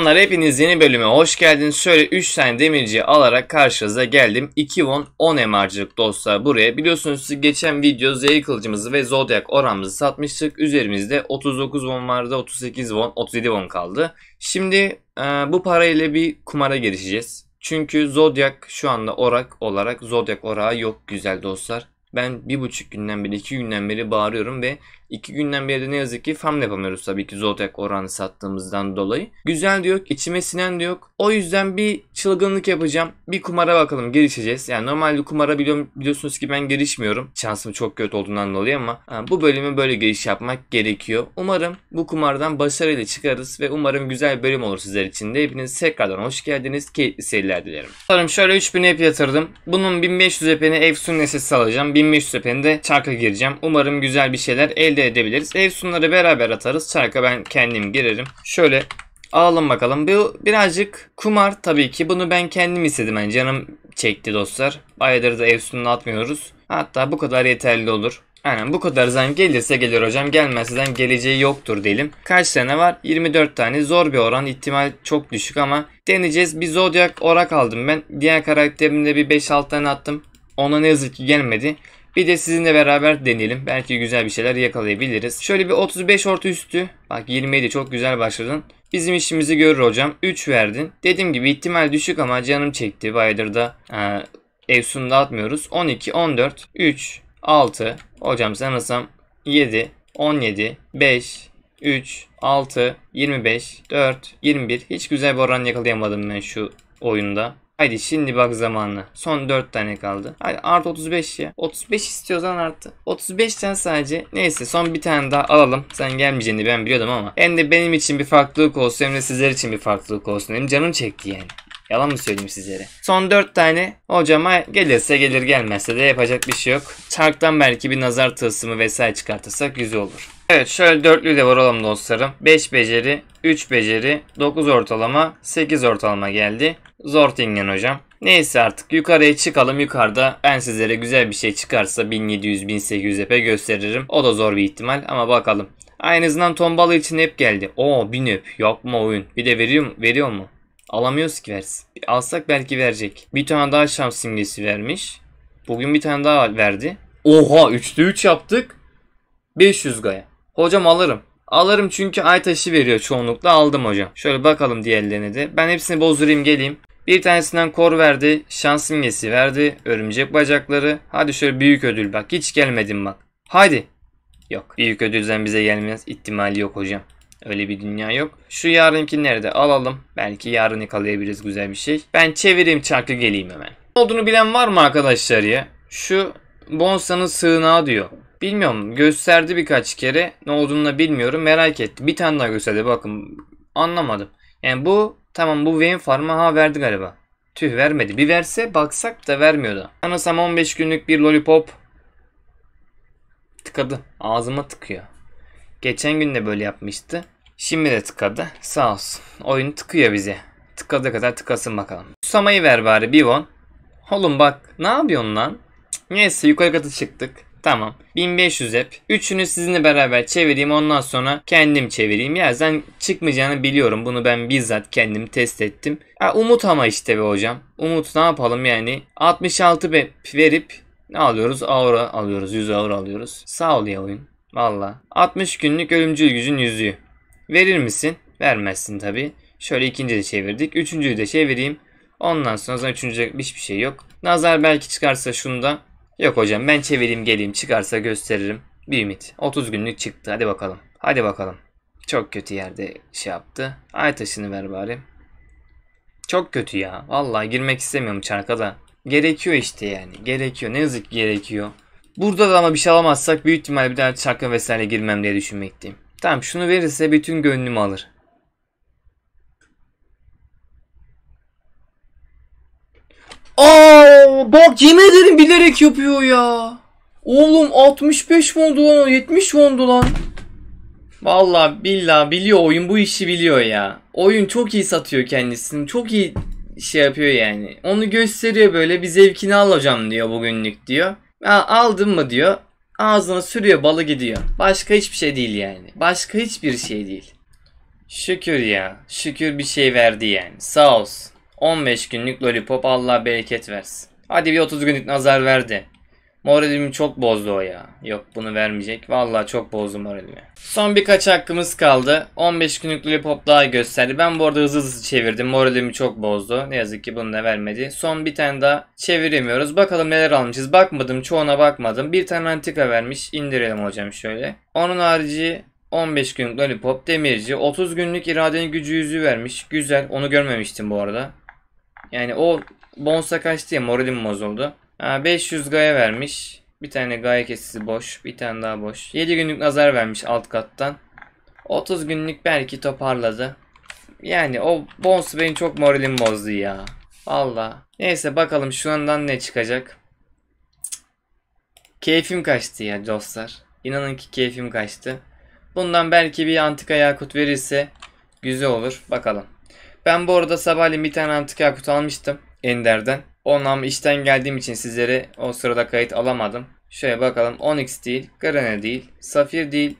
Selamlar hepiniz yeni bölüme hoş geldiniz. Şöyle 3 tane demirci alarak karşınıza geldim. 2 won 10 emarcılık dostlar buraya. Biliyorsunuz siz geçen video Z kılıcımızı ve zodiac oramızı satmıştık. Üzerimizde 39 won vardı, 38 won, 37 won kaldı. Şimdi e, bu parayla bir kumara girişeceğiz. Çünkü zodiac şu anda orak olarak zodiac orağı yok güzel dostlar. Ben bir buçuk günden beri, iki günden beri bağırıyorum ve İki günden beri de ne yazık ki farm yapamıyoruz tabii ki Zodiac oranı sattığımızdan dolayı. Güzel diyor, içime sinen diyor. O yüzden bir çılgınlık yapacağım. Bir kumara bakalım gelişeceğiz. Yani normalde kumara biliyorum, biliyorsunuz ki ben gelişmiyorum. Şansım çok kötü olduğundan dolayı ama e, bu bölümü böyle giriş yapmak gerekiyor. Umarım bu kumardan başarıyla çıkarız ve umarım güzel bir bölüm olur sizler için de. Hepiniz tekrardan hoş geldiniz. Keyifli seyirler dilerim. Sanırım şöyle 3000 EP yatırdım. Bunun 1500 EP'ni Efsun Neses'i alacağım. 1500 EP'ni de çarka gireceğim. Umarım güzel bir şeyler elde elde edebiliriz. Efsunları beraber atarız. Çarka ben kendim girerim. Şöyle alalım bakalım. Bu birazcık kumar tabii ki. Bunu ben kendim istedim. Yani canım çekti dostlar. Bayağıdır da sununu atmıyoruz. Hatta bu kadar yeterli olur. Aynen bu kadar zan gelirse gelir hocam gelmezsen geleceği yoktur diyelim. Kaç tane var? 24 tane zor bir oran ihtimal çok düşük ama deneyeceğiz. Bir Zodiac orak aldım ben. Diğer karakterimde bir 5-6 tane attım. Ona ne yazık ki gelmedi. Bir de sizinle beraber deneyelim. Belki güzel bir şeyler yakalayabiliriz. Şöyle bir 35 orta üstü. Bak 27 çok güzel başladın. Bizim işimizi görür hocam. 3 verdin. Dediğim gibi ihtimal düşük ama canım çekti. Bayadır'da e, Efsun'da atmıyoruz. 12, 14, 3, 6. Hocam sanırsam 7, 17, 5, 3, 6, 25, 4, 21. Hiç güzel bir oran yakalayamadım ben şu oyunda. Haydi şimdi bak zamanla. Son 4 tane kaldı. Haydi artı 35 ya. 35 istiyorsan 35 sen sadece neyse son bir tane daha alalım. Sen gelmeyeceğini ben biliyordum ama. Hem de benim için bir farklılık olsun hem de sizler için bir farklılık olsun. Hem canım çekti yani. Yalan mı söyleyeyim sizlere? Son 4 tane hocama gelirse gelir gelmezse de yapacak bir şey yok. Çarktan belki bir nazar tılsımı vesaire çıkartırsak güzel olur. Evet şöyle dörtlü de vuralım dostlarım. 5 beceri, 3 beceri, 9 ortalama, 8 ortalama geldi. Zortingen hocam. Neyse artık yukarıya çıkalım. Yukarıda ben sizlere güzel bir şey çıkarsa 1700-1800 ep gösteririm. O da zor bir ihtimal ama bakalım. Aynı Aynısından tombalı için hep geldi. Oo 1000 öp yapma oyun. Bir de veriyor mu? Veriyor mu? Alamıyoruz ki versin. Alsak belki verecek. Bir tane daha şam simgesi vermiş. Bugün bir tane daha verdi. Oha 3'te 3 yaptık. 500 gaya. Hocam alırım. Alırım çünkü ay taşı veriyor çoğunlukla aldım hocam. Şöyle bakalım diğerlerine de. Ben hepsini bozdurayım geleyim. Bir tanesinden kor verdi, şans simgesi verdi, örümcek bacakları. Hadi şöyle büyük ödül bak hiç gelmedin bak. Haydi. Yok büyük ödülden bize gelmez ihtimali yok hocam. Öyle bir dünya yok. Şu yarınki nerede alalım. Belki yarın yakalayabiliriz güzel bir şey. Ben çevireyim çarkı geleyim hemen. Ne olduğunu bilen var mı arkadaşlar ya? Şu Bonsa'nın sığınağı diyor. Bilmiyorum gösterdi birkaç kere. Ne olduğunu da bilmiyorum merak etti. Bir tane daha gösterdi bakın. Anlamadım. Yani bu tamam bu Wayne Farm'a ha verdi galiba. Tüh vermedi. Bir verse baksak da vermiyordu. Anasam 15 günlük bir lollipop tıkadı. Ağzıma tıkıyor. Geçen gün de böyle yapmıştı. Şimdi de tıkadı. Sağ olsun. Oyun tıkıyor bize. Tıkadığı kadar tıkasın bakalım. Susamayı ver bari Bivon. Oğlum bak ne yapıyorsun lan? Neyse yukarı katı çıktık. Tamam. 1500 hep. Üçünü sizinle beraber çevireyim ondan sonra kendim çevireyim. Ya sen çıkmayacağını biliyorum. Bunu ben bizzat kendim test ettim. Ha, umut ama işte be hocam. Umut ne yapalım yani. 66 verip ne alıyoruz? Aura alıyoruz. 100 aura alıyoruz. Sağ ol ya oyun. Valla. 60 günlük ölümcül gücün yüzüğü. Verir misin? Vermezsin tabi. Şöyle ikinciyi de çevirdik. Üçüncüyü de çevireyim. Ondan sonra zaten üçüncü hiçbir şey yok. Nazar belki çıkarsa şunda Yok hocam ben çevireyim geleyim çıkarsa gösteririm. Bir ümit. 30 günlük çıktı hadi bakalım. Hadi bakalım. Çok kötü yerde şey yaptı. Ay taşını ver bari. Çok kötü ya. Vallahi girmek istemiyorum çarka da. Gerekiyor işte yani. Gerekiyor. Ne yazık ki gerekiyor. Burada da ama bir şey alamazsak büyük ihtimalle bir daha çarka vesaire girmem diye düşünmekteyim. Tamam şunu verirse bütün gönlümü alır. Aa bak yemin ederim bilerek yapıyor ya. Oğlum 65 fondu lan 70 fondu lan. Valla billa biliyor oyun bu işi biliyor ya. Oyun çok iyi satıyor kendisini. Çok iyi şey yapıyor yani. Onu gösteriyor böyle bir zevkini alacağım diyor bugünlük diyor. Ha, aldın mı diyor. Ağzına sürüyor balı gidiyor. Başka hiçbir şey değil yani. Başka hiçbir şey değil. Şükür ya. Şükür bir şey verdi yani. Sağ olsun. 15 günlük lollipop Allah bereket versin. Hadi bir 30 günlük nazar verdi. Moralimi çok bozdu o ya. Yok bunu vermeyecek. Vallahi çok bozdu moralimi. Son birkaç hakkımız kaldı. 15 günlük lollipop daha gösterdi. Ben bu arada hızlı hızlı çevirdim. Moralimi çok bozdu. Ne yazık ki bunu da vermedi. Son bir tane daha çeviremiyoruz. Bakalım neler almışız. Bakmadım çoğuna bakmadım. Bir tane antika vermiş. İndirelim hocam şöyle. Onun harici 15 günlük lollipop demirci. 30 günlük iradenin gücü yüzü vermiş. Güzel. Onu görmemiştim bu arada. Yani o bonsa kaçtı ya moralim bozuldu. Ha, 500 gaya vermiş. Bir tane gaya kesisi boş. Bir tane daha boş. 7 günlük nazar vermiş alt kattan. 30 günlük belki toparladı. Yani o bonsu benim çok moralim bozdu ya. Valla. Neyse bakalım şu andan ne çıkacak. Keyfim kaçtı ya dostlar. İnanın ki keyfim kaçtı. Bundan belki bir antika yakut verirse güzel olur. Bakalım. Ben bu arada sabahleyin bir tane antika kutu almıştım Ender'den. Onu işten geldiğim için sizlere o sırada kayıt alamadım. Şöyle bakalım Onyx değil, Grane değil, Safir değil,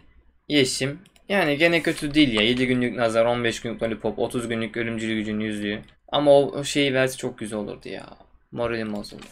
Yeşim. Yani gene kötü değil ya. 7 günlük nazar, 15 günlük lollipop, 30 günlük ölümcül gücün yüzlüğü. Ama o, o şeyi verse çok güzel olurdu ya. Moralim bozuldu.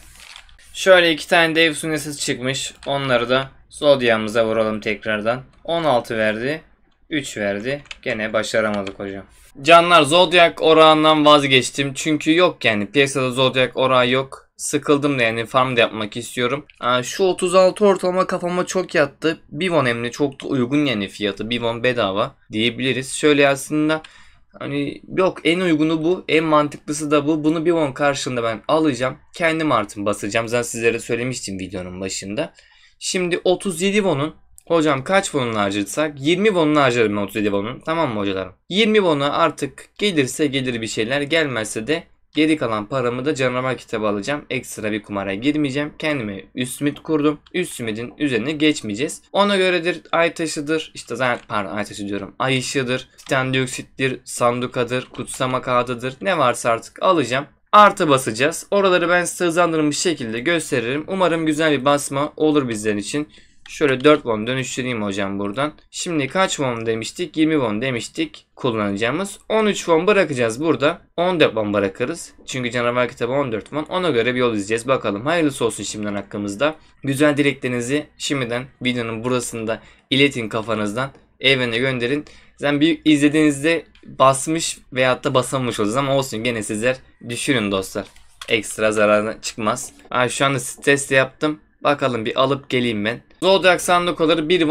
Şöyle iki tane dev sunesi çıkmış. Onları da Zodiac'ımıza vuralım tekrardan. 16 verdi. 3 verdi. Gene başaramadık hocam. Canlar Zodiac orağından vazgeçtim. Çünkü yok yani piyasada Zodiac orağı yok. Sıkıldım da yani farm da yapmak istiyorum. Aa, şu 36 ortalama kafama çok yattı. Bivon emni çok da uygun yani fiyatı. Bivon bedava diyebiliriz. Şöyle aslında Hani yok en uygunu bu, en mantıklısı da bu. Bunu bir on karşılığında ben alacağım. Kendim artım basacağım. Zaten sizlere söylemiştim videonun başında. Şimdi 37 bonun Hocam kaç won'unu harcırsak? 20 won'unu harcarım ben 37 won'un. Tamam mı hocalarım? 20 won'a artık gelirse gelir bir şeyler. Gelmezse de Geri kalan paramı da canlama kitabı alacağım. Ekstra bir kumara girmeyeceğim. Kendime üst simit kurdum. Üst simitin üzerine geçmeyeceğiz. Ona göredir ay taşıdır. İşte zaten pardon ay taşı diyorum. Ay ışığıdır. Titan dioksittir. Sandukadır. Kutsama kağıdıdır. Ne varsa artık alacağım. Artı basacağız. Oraları ben size hızlandırılmış şekilde gösteririm. Umarım güzel bir basma olur bizler için. Şöyle 4 won dönüştüreyim hocam buradan. Şimdi kaç won demiştik? 20 won demiştik kullanacağımız. 13 won bırakacağız burada. 14 won bırakırız. Çünkü canavar kitabı 14 won. Ona göre bir yol izleyeceğiz. Bakalım hayırlısı olsun şimdiden hakkımızda. Güzel dileklerinizi şimdiden videonun burasında iletin kafanızdan. Evine gönderin. Zaten bir izlediğinizde basmış veyahut da basamamış olacağız ama olsun gene sizler düşünün dostlar. Ekstra zararına çıkmaz. Ben şu anda stres de yaptım Bakalım bir alıp geleyim ben. Zodiac sandukaları 1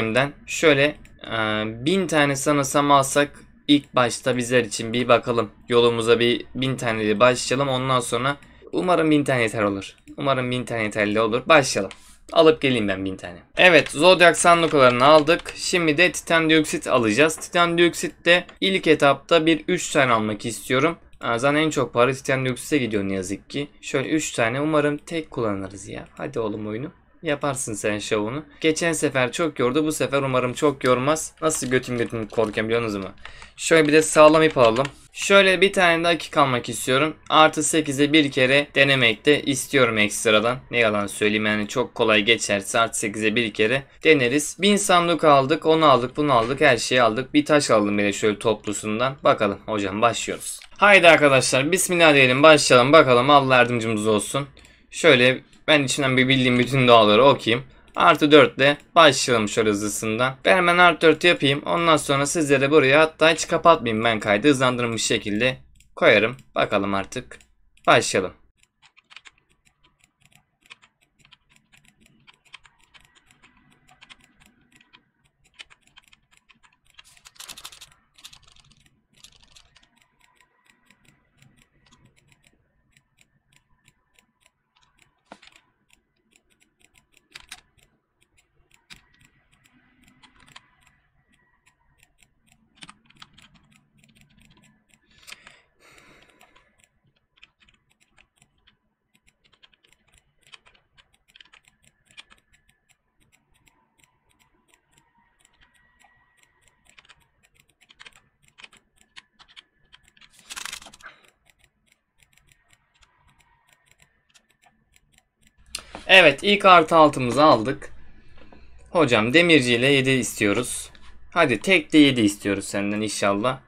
M'den. Şöyle e, 1000 tane sanırsam alsak ilk başta bizler için bir bakalım. Yolumuza bir 1000 tane başlayalım. Ondan sonra umarım 1000 tane yeter olur. Umarım 1000 tane yeterli olur. Başlayalım. Alıp geleyim ben 1000 tane. Evet Zodiac sandukalarını aldık. Şimdi de titan dioksit alacağız. Titan dioksit de ilk etapta bir 3 tane almak istiyorum. Azan en çok para Titan Lux'e gidiyor ne yazık ki. Şöyle 3 tane umarım tek kullanırız ya. Hadi oğlum oyunu. Yaparsın sen şovunu. Geçen sefer çok yordu. Bu sefer umarım çok yormaz. Nasıl götüm götüm korkuyorum biliyorsunuz mu? Şöyle bir de sağlam ip alalım. Şöyle bir tane daha kick almak istiyorum. Artı 8'e bir kere denemek de istiyorum ekstradan. Ne yalan söyleyeyim yani çok kolay geçerse artı 8'e bir kere deneriz. 1000 sandık aldık, onu aldık, bunu aldık, her şeyi aldık. Bir taş aldım bile şöyle toplusundan. Bakalım hocam başlıyoruz. Haydi arkadaşlar bismillah diyelim başlayalım bakalım Allah yardımcımız olsun. Şöyle ben içinden bir bildiğim bütün doğaları okuyayım. Artı 4 ile başlayalım şöyle hızlısından. Ben hemen artı 4 yapayım. Ondan sonra sizlere buraya hatta hiç kapatmayayım ben kaydı. Hızlandırılmış şekilde koyarım. Bakalım artık. Başlayalım. Evet ilk artı altımızı aldık. Hocam demirci ile 7 istiyoruz. Hadi tek de 7 istiyoruz senden inşallah.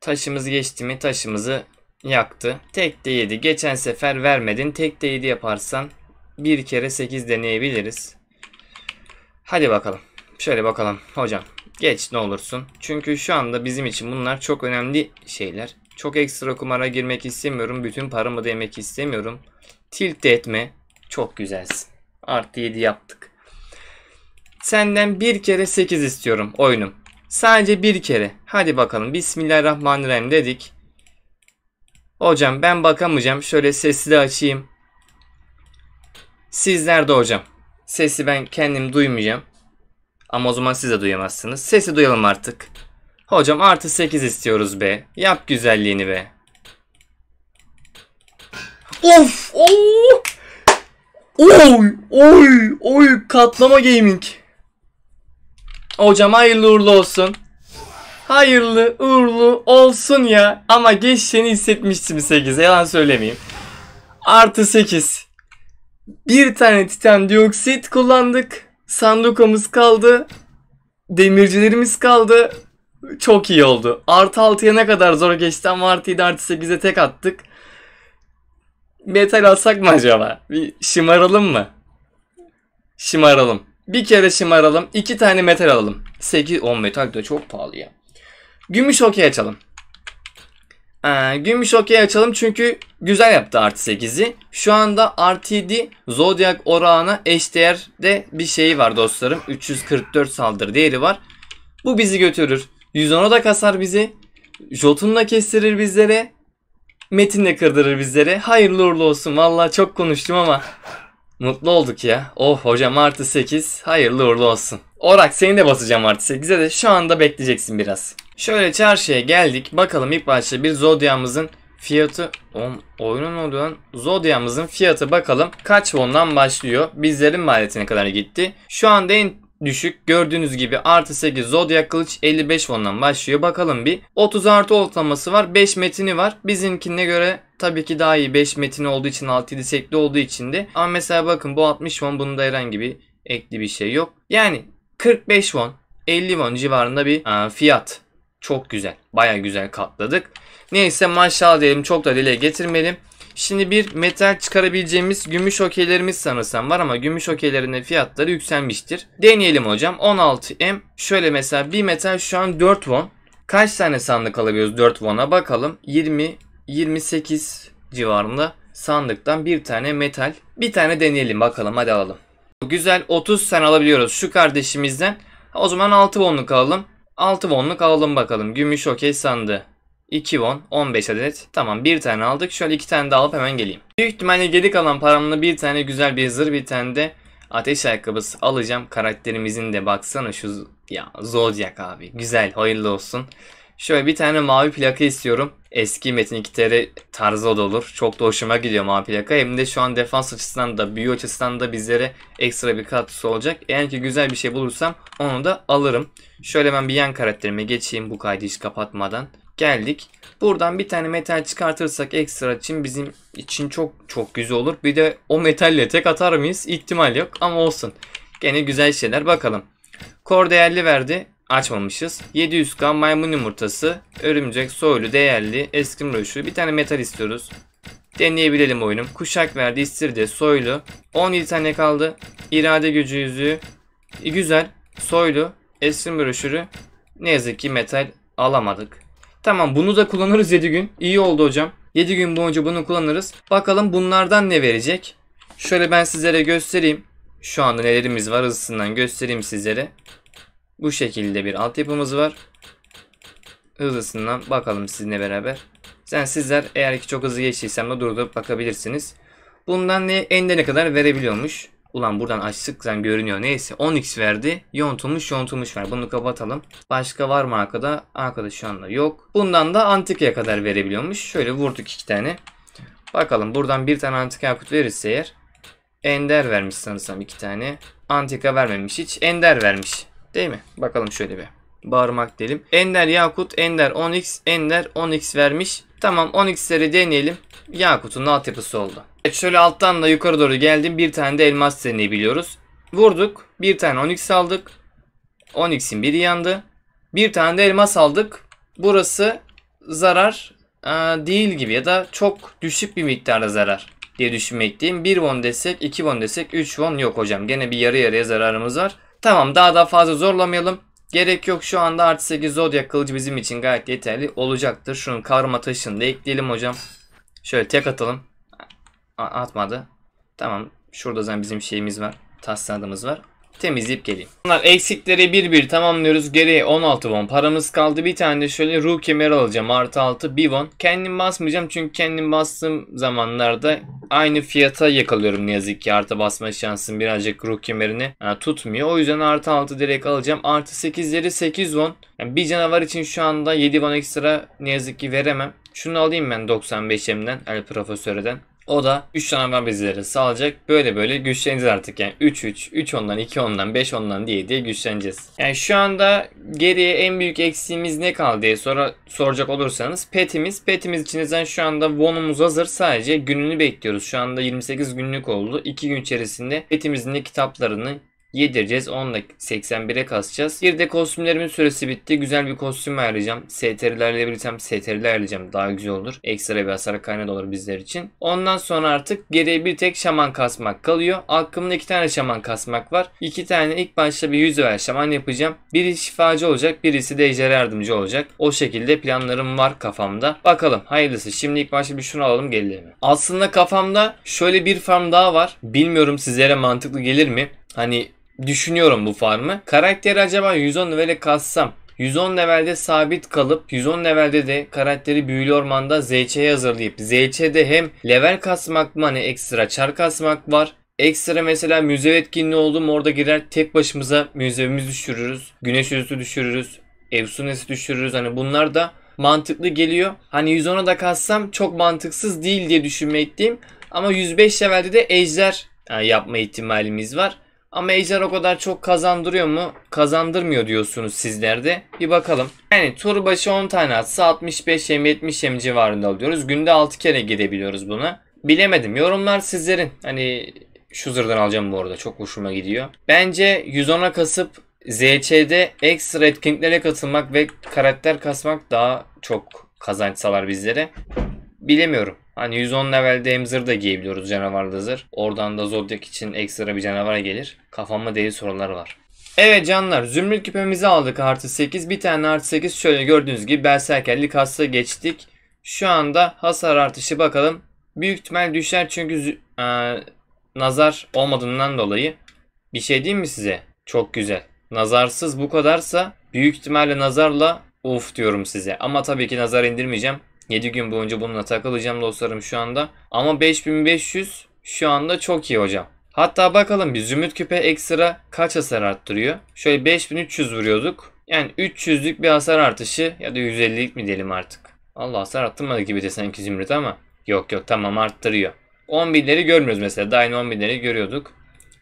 Taşımız geçti mi taşımızı yaktı. Tek de 7 geçen sefer vermedin. Tek de 7 yaparsan bir kere 8 deneyebiliriz. Hadi bakalım. Şöyle bakalım hocam. Geç ne olursun. Çünkü şu anda bizim için bunlar çok önemli şeyler. Çok ekstra kumara girmek istemiyorum. Bütün paramı demek istemiyorum. Tilt de etme. Çok güzelsin. Artı 7 yaptık. Senden bir kere 8 istiyorum oyunum. Sadece bir kere. Hadi bakalım. Bismillahirrahmanirrahim dedik. Hocam ben bakamayacağım. Şöyle sesi de açayım. Sizler de hocam. Sesi ben kendim duymayacağım. Ama o zaman siz de duyamazsınız. Sesi duyalım artık. Hocam artı 8 istiyoruz be. Yap güzelliğini be. Of! Oh! Oy oy oy katlama gaming. Hocam hayırlı uğurlu olsun. Hayırlı uğurlu olsun ya. Ama geçtiğini hissetmiştim 8. Yalan söylemeyeyim. Artı 8. Bir tane titan dioksit kullandık. Sandukamız kaldı. Demircilerimiz kaldı. Çok iyi oldu. Artı 6'ya ne kadar zor geçti ama artı 7 artı 8'e tek attık metal alsak mı acaba? Bir şımaralım mı? Şımaralım. Bir kere şımaralım. iki tane metal alalım. 8, 10 metal de çok pahalı ya. Gümüş okey açalım. Ee, gümüş okey açalım çünkü güzel yaptı artı 8'i. Şu anda artı 7 Zodiac orağına eşdeğer de bir şeyi var dostlarım. 344 saldırı değeri var. Bu bizi götürür. 110'a da kasar bizi. Jotun'la kestirir bizlere. Metin de kırdırır bizlere. Hayırlı uğurlu olsun. Valla çok konuştum ama mutlu olduk ya. Oh hocam artı 8 hayırlı uğurlu olsun. Orak seni de basacağım artı 8'e de şu anda bekleyeceksin biraz. Şöyle çarşıya geldik. Bakalım ilk başta bir Zodya'mızın fiyatı Oğlum, oyunun oluyor lan. Zodya'mızın fiyatı bakalım kaç won'dan başlıyor. Bizlerin maliyetine kadar gitti. Şu anda en düşük. Gördüğünüz gibi artı 8 Zodiac kılıç 55 fondan başlıyor. Bakalım bir 30 artı ortalaması var. 5 metini var. Bizimkine göre tabii ki daha iyi. 5 metini olduğu için 6-7 sekli olduğu için de. Ama mesela bakın bu 60 won bunda herhangi bir ekli bir şey yok. Yani 45 won 50 won civarında bir aa, e, fiyat. Çok güzel. Baya güzel katladık. Neyse maşallah diyelim çok da dile getirmedim. Şimdi bir metal çıkarabileceğimiz gümüş okeylerimiz sanırsam var ama gümüş okeylerinin fiyatları yükselmiştir. Deneyelim hocam. 16M. Şöyle mesela bir metal şu an 4 won. Kaç tane sandık alabiliyoruz 4 won'a bakalım. 20, 28 civarında sandıktan bir tane metal. Bir tane deneyelim bakalım hadi alalım. Güzel 30 sen alabiliyoruz şu kardeşimizden. O zaman 6 wonluk alalım. 6 wonluk alalım bakalım. Gümüş okey sandığı. 2 won 15 adet. Tamam bir tane aldık. Şöyle iki tane daha alıp hemen geleyim. Büyük ihtimalle geri kalan paramla bir tane güzel bir zırh bir tane de ateş ayakkabısı alacağım. Karakterimizin de baksana şu ya Zodiac abi. Güzel hayırlı olsun. Şöyle bir tane mavi plaka istiyorum. Eski Metin 2TR tarzı da olur. Çok da hoşuma gidiyor mavi plaka. Hem de şu an defans açısından da büyü açısından da bizlere ekstra bir katısı olacak. Eğer ki güzel bir şey bulursam onu da alırım. Şöyle ben bir yan karakterime geçeyim bu kaydı hiç kapatmadan geldik. Buradan bir tane metal çıkartırsak ekstra için bizim için çok çok güzel olur. Bir de o metalle tek atar mıyız? İhtimal yok ama olsun. Gene güzel şeyler bakalım. Kor değerli verdi. Açmamışız. 700 gram maymun yumurtası, örümcek soylu değerli, eskim röşü. Bir tane metal istiyoruz. Deneyebilelim oyunum. Kuşak verdi, istirde, soylu. 17 tane kaldı. İrade gücü yüzüğü. Güzel. Soylu, eskim broşürü. Ne yazık ki metal alamadık. Tamam bunu da kullanırız 7 gün. İyi oldu hocam. 7 gün boyunca bunu kullanırız. Bakalım bunlardan ne verecek? Şöyle ben sizlere göstereyim. Şu anda nelerimiz var hızlısından göstereyim sizlere. Bu şekilde bir altyapımız var. Hızlısından bakalım sizinle beraber. Sen yani sizler eğer ki çok hızlı geçtiysem de durdurup bakabilirsiniz. Bundan ne, ende ne kadar verebiliyormuş. Ulan buradan açtık sen görünüyor. Neyse 10x verdi. Yontulmuş yontulmuş ver. Bunu kapatalım. Başka var mı arkada? Arkada şu anda yok. Bundan da antikaya kadar verebiliyormuş. Şöyle vurduk iki tane. Bakalım buradan bir tane antika yakut verirse eğer. Ender vermiş sanırsam iki tane. Antika vermemiş hiç. Ender vermiş. Değil mi? Bakalım şöyle bir. Bağırmak diyelim. Ender Yakut, Ender 10x, Ender 10x vermiş. Tamam 10x'leri deneyelim. Yakut'un altyapısı oldu. Evet şöyle alttan da yukarı doğru geldim. Bir tane de elmas deneyi biliyoruz. Vurduk. Bir tane onyx aldık. Onyx'in biri yandı. Bir tane de elmas aldık. Burası zarar e, değil gibi ya da çok düşük bir miktarda zarar diye düşünmekteyim. 1 won desek 2 won desek 3 won yok hocam. Gene bir yarı yarıya zararımız var. Tamam daha da fazla zorlamayalım. Gerek yok şu anda artı 8 zodyak kılıcı bizim için gayet yeterli olacaktır. Şunun karma taşını da ekleyelim hocam. Şöyle tek atalım atmadı. Tamam. Şurada zaten bizim şeyimiz var. Tasladığımız var. Temizleyip geleyim. Bunlar eksikleri bir bir tamamlıyoruz. Geriye 16 won paramız kaldı. Bir tane de şöyle ruh kemer alacağım. Artı 6 bir won. Kendim basmayacağım çünkü kendim bastığım zamanlarda aynı fiyata yakalıyorum ne yazık ki. Artı basma şansım birazcık ruh kemerini yani e, tutmuyor. O yüzden artı 6 direkt alacağım. Artı 8'leri 8 won. Yani bir canavar için şu anda 7 won ekstra ne yazık ki veremem. Şunu alayım ben 95M'den El Profesör'den. O da 3 tane haber bezileri sağlayacak. Böyle böyle güçleneceğiz artık. Yani 3 3, 3 ondan, 2 ondan, 5 ondan diye diye güçleneceğiz. Yani şu anda geriye en büyük eksiğimiz ne kaldı diye sonra soracak olursanız petimiz. Petimiz içinizden şu anda wonumuz hazır. Sadece gününü bekliyoruz. Şu anda 28 günlük oldu. 2 gün içerisinde petimizin de kitaplarını yedireceğiz. 10 ile 81'e kasacağız. Bir de kostümlerimin süresi bitti. Güzel bir kostüm ayarlayacağım. STR'lerle bilirsem STR'ler ayarlayacağım. Daha güzel olur. Ekstra bir hasar kaynağı olur bizler için. Ondan sonra artık geriye bir tek şaman kasmak kalıyor. Aklımda iki tane şaman kasmak var. İki tane ilk başta bir yüz ver şaman yapacağım. Biri şifacı olacak. Birisi de ejderha yardımcı olacak. O şekilde planlarım var kafamda. Bakalım hayırlısı. Şimdi ilk başta bir şunu alalım gelir Aslında kafamda şöyle bir farm daha var. Bilmiyorum sizlere mantıklı gelir mi? Hani düşünüyorum bu farmı. Karakteri acaba 110 levele kassam 110 levelde sabit kalıp 110 levelde de karakteri büyülü ormanda ZC'ye hazırlayıp ZC'de hem level kasmak mı hani ekstra çar kasmak var Ekstra mesela müze etkinliği oldu mu orada girer tek başımıza müzevimiz düşürürüz. Güneş yüzü düşürürüz. Efsunesi düşürürüz. Hani bunlar da mantıklı geliyor. Hani 110'a da kassam çok mantıksız değil diye düşünmekteyim. Ama 105 levelde de ejder yapma ihtimalimiz var. Ama ejder o kadar çok kazandırıyor mu? Kazandırmıyor diyorsunuz sizlerde. Bir bakalım. Yani tur başı 10 tane atsa 65 yem 70 yem civarında alıyoruz. Günde 6 kere gidebiliyoruz buna. Bilemedim. Yorumlar sizlerin. Hani şu zırdan alacağım bu arada. Çok hoşuma gidiyor. Bence 110'a kasıp ZC'de ekstra etkinliklere katılmak ve karakter kasmak daha çok kazançsalar bizlere. Bilemiyorum. Hani 110 levelde emzir de giyebiliyoruz canavarda zırh. Oradan da Zodiac için ekstra bir canavara gelir. Kafamda deli sorular var. Evet canlar zümrüt küpemizi aldık artı 8. Bir tane artı 8 şöyle gördüğünüz gibi berserkerlik hasta geçtik. Şu anda hasar artışı bakalım. Büyük ihtimal düşer çünkü e, nazar olmadığından dolayı. Bir şey diyeyim mi size? Çok güzel. Nazarsız bu kadarsa büyük ihtimalle nazarla uf diyorum size. Ama tabii ki nazar indirmeyeceğim. 7 gün boyunca bununla takılacağım dostlarım şu anda. Ama 5500 şu anda çok iyi hocam. Hatta bakalım bir zümrüt küpe ekstra kaç hasar arttırıyor. Şöyle 5300 vuruyorduk. Yani 300'lük bir hasar artışı ya da 150'lik mi diyelim artık. Allah hasar arttırmadı gibi de sanki zümrüt ama. Yok yok tamam arttırıyor. 10 binleri görmüyoruz mesela. Daha yeni binleri görüyorduk.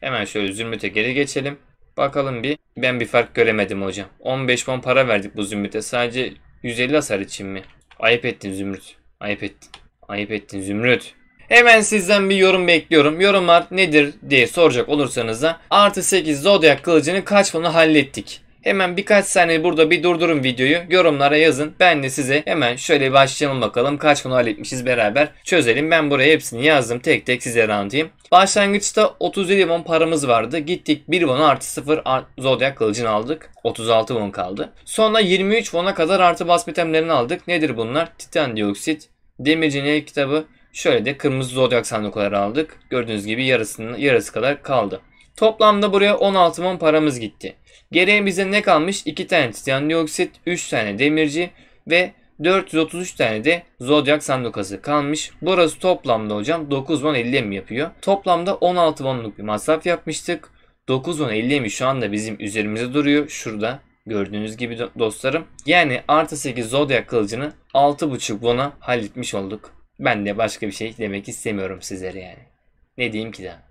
Hemen şöyle zümrüte geri geçelim. Bakalım bir. Ben bir fark göremedim hocam. 15 bon para verdik bu zümrüte. Sadece 150 hasar için mi? Ayıp ettin Zümrüt. Ayıp ettin. Ayıp ettin Zümrüt. Hemen sizden bir yorum bekliyorum. Yorumlar nedir diye soracak olursanız da artı 8 Zodiac kılıcını kaç bunu hallettik? Hemen birkaç saniye burada bir durdurun videoyu. Yorumlara yazın. Ben de size hemen şöyle başlayalım bakalım. Kaç konu halletmişiz beraber çözelim. Ben buraya hepsini yazdım. Tek tek size anlatayım. Başlangıçta 37 won paramız vardı. Gittik 1 won artı 0 zodyak kılıcını aldık. 36 won kaldı. Sonra 23 won'a kadar artı bas bitemlerini aldık. Nedir bunlar? Titan dioksit, demircin el kitabı, şöyle de kırmızı zodyak sandıkları aldık. Gördüğünüz gibi yarısının yarısı kadar kaldı. Toplamda buraya 16 won paramız gitti. Geriye bize ne kalmış? 2 tane dioksit, 3 tane demirci ve 433 tane de Zodiac sandokası kalmış. Burası toplamda hocam 9 won 50 mi yapıyor? Toplamda 16 wonluk bir masraf yapmıştık. 9 won 50 mi şu anda bizim üzerimize duruyor. Şurada gördüğünüz gibi dostlarım. Yani artı 8 Zodiac kılıcını 6.5 won'a halletmiş olduk. Ben de başka bir şey demek istemiyorum sizlere yani. Ne diyeyim ki daha.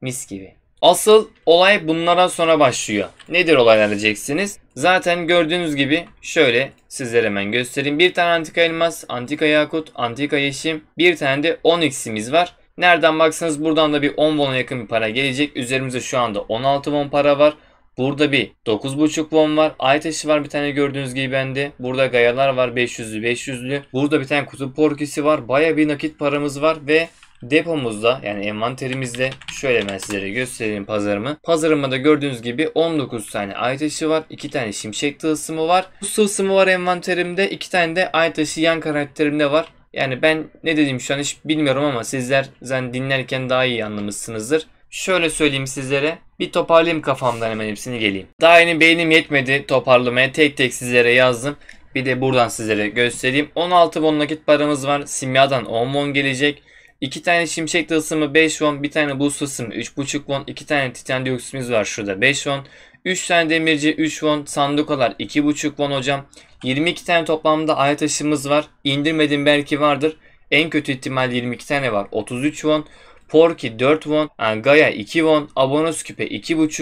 Mis gibi. Asıl olay bunlardan sonra başlıyor. Nedir olaylar diyeceksiniz. Zaten gördüğünüz gibi şöyle sizlere hemen göstereyim. Bir tane antika elmas, antika yakut, antika yeşim, bir tane de 10x'imiz var. Nereden baksanız buradan da bir 10 won'a yakın bir para gelecek. Üzerimizde şu anda 16 won para var. Burada bir 9.5 won var. Ay taşı var bir tane gördüğünüz gibi bende. Burada gayalar var 500'lü 500'lü. Burada bir tane kutup porkisi var. Baya bir nakit paramız var ve Depomuzda yani envanterimizde şöyle ben sizlere göstereyim pazarımı. Pazarımda da gördüğünüz gibi 19 tane ay taşı var. 2 tane şimşek tılsımı var. Bu tılsımı var envanterimde. 2 tane de ay taşı yan karakterimde var. Yani ben ne dediğim şu an hiç bilmiyorum ama sizler zaten dinlerken daha iyi anlamışsınızdır. Şöyle söyleyeyim sizlere. Bir toparlayayım kafamdan hemen hepsini geleyim. Daha yeni beynim yetmedi toparlamaya. Tek tek sizlere yazdım. Bir de buradan sizlere göstereyim. 16 bon nakit paramız var. Simya'dan 10 bon gelecek. 2 tane şimşek tılsımı 5 won, bir tane buz tılsımı 3.5 won, 2 tane titan dioksitimiz var şurada 5 won. 3 tane demirci 3 won, sandukalar 2.5 won hocam. 22 tane toplamda ay taşımız var. İndirmedim belki vardır. En kötü ihtimal 22 tane var. 33 won. Porky 4 won, yani Gaia 2 won, Abonos küpe 2.5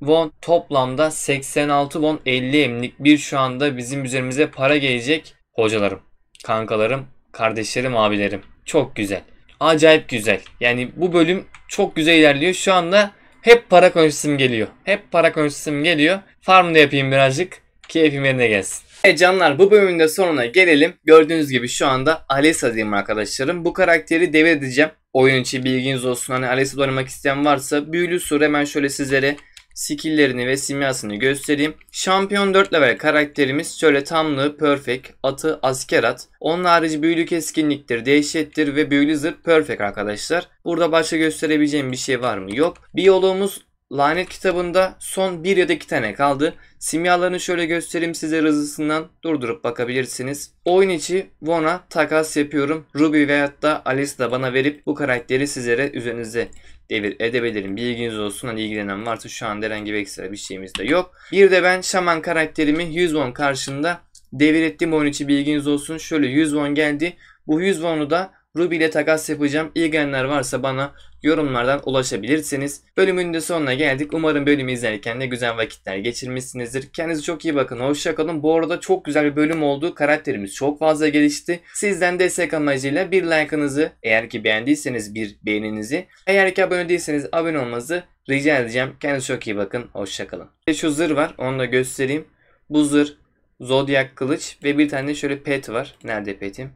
won toplamda 86 won 50 emlik bir şu anda bizim üzerimize para gelecek hocalarım, kankalarım, kardeşlerim, abilerim. Çok güzel acayip güzel. Yani bu bölüm çok güzel ilerliyor. Şu anda hep para konuşasım geliyor. Hep para konuşasım geliyor. Farm da yapayım birazcık. Keyfim yerine gelsin. E canlar bu bölümün de sonuna gelelim. Gördüğünüz gibi şu anda Alessa diyeyim arkadaşlarım. Bu karakteri devredeceğim. Oyun için bilginiz olsun. Hani Alessa'da oynamak isteyen varsa büyülü sur hemen şöyle sizlere skilllerini ve simyasını göstereyim. Şampiyon 4 level karakterimiz şöyle tamlığı perfect, atı asker at. Onun harici büyülü keskinliktir, dehşettir ve büyülü zırh perfect arkadaşlar. Burada başka gösterebileceğim bir şey var mı? Yok. Biyoloğumuz Lanet kitabında son bir ya da iki tane kaldı. Simyalarını şöyle göstereyim size hızlısından durdurup bakabilirsiniz. Oyun içi Vona takas yapıyorum. Ruby veyahut da Alice da bana verip bu karakteri sizlere üzerinize devir edebilirim. Bilginiz olsun. Hani ilgilenen varsa şu anda herhangi bir ekstra bir şeyimiz de yok. Bir de ben şaman karakterimi 110 karşında devir ettim oyun içi bilginiz olsun. Şöyle 110 geldi. Bu 110'u da Ruby ile takas yapacağım. İlgilenenler varsa bana yorumlardan ulaşabilirsiniz. Bölümün de sonuna geldik. Umarım bölümü izlerken de güzel vakitler geçirmişsinizdir. Kendinize çok iyi bakın. Hoşçakalın. Bu arada çok güzel bir bölüm oldu. Karakterimiz çok fazla gelişti. Sizden destek amacıyla bir like'ınızı, eğer ki beğendiyseniz bir beğeninizi, eğer ki abone değilseniz abone olmanızı rica edeceğim. Kendinize çok iyi bakın. Hoşçakalın. Şu zır var. Onu da göstereyim. Bu zır, zodyak kılıç ve bir tane şöyle pet var. Nerede petim?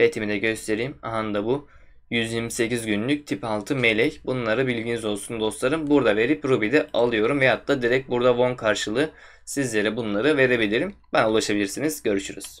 Ritmi de göstereyim. Aha da bu. 128 günlük tip 6 melek. Bunları bilginiz olsun dostlarım. Burada verip Ruby'de alıyorum veyahut da direkt burada won karşılığı sizlere bunları verebilirim. Bana ulaşabilirsiniz. Görüşürüz.